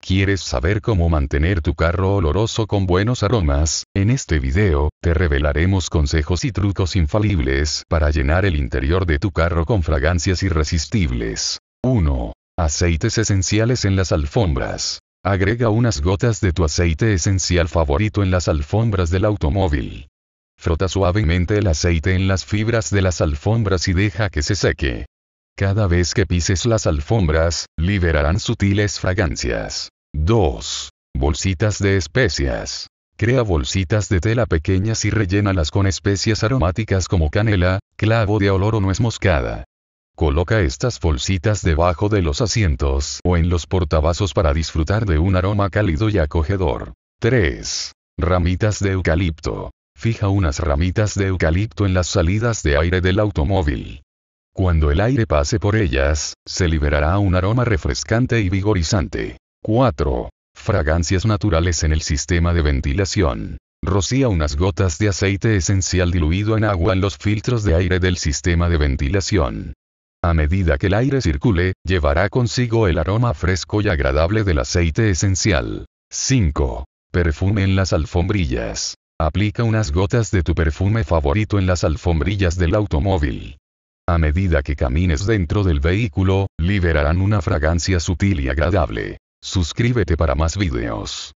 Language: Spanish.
¿Quieres saber cómo mantener tu carro oloroso con buenos aromas? En este video, te revelaremos consejos y trucos infalibles para llenar el interior de tu carro con fragancias irresistibles. 1. Aceites esenciales en las alfombras. Agrega unas gotas de tu aceite esencial favorito en las alfombras del automóvil. Frota suavemente el aceite en las fibras de las alfombras y deja que se seque. Cada vez que pises las alfombras, liberarán sutiles fragancias. 2. Bolsitas de especias. Crea bolsitas de tela pequeñas y rellénalas con especias aromáticas como canela, clavo de olor o nuez moscada. Coloca estas bolsitas debajo de los asientos o en los portavasos para disfrutar de un aroma cálido y acogedor. 3. Ramitas de eucalipto. Fija unas ramitas de eucalipto en las salidas de aire del automóvil. Cuando el aire pase por ellas, se liberará un aroma refrescante y vigorizante. 4. Fragancias naturales en el sistema de ventilación. Rocía unas gotas de aceite esencial diluido en agua en los filtros de aire del sistema de ventilación. A medida que el aire circule, llevará consigo el aroma fresco y agradable del aceite esencial. 5. Perfume en las alfombrillas. Aplica unas gotas de tu perfume favorito en las alfombrillas del automóvil. A medida que camines dentro del vehículo, liberarán una fragancia sutil y agradable. Suscríbete para más videos.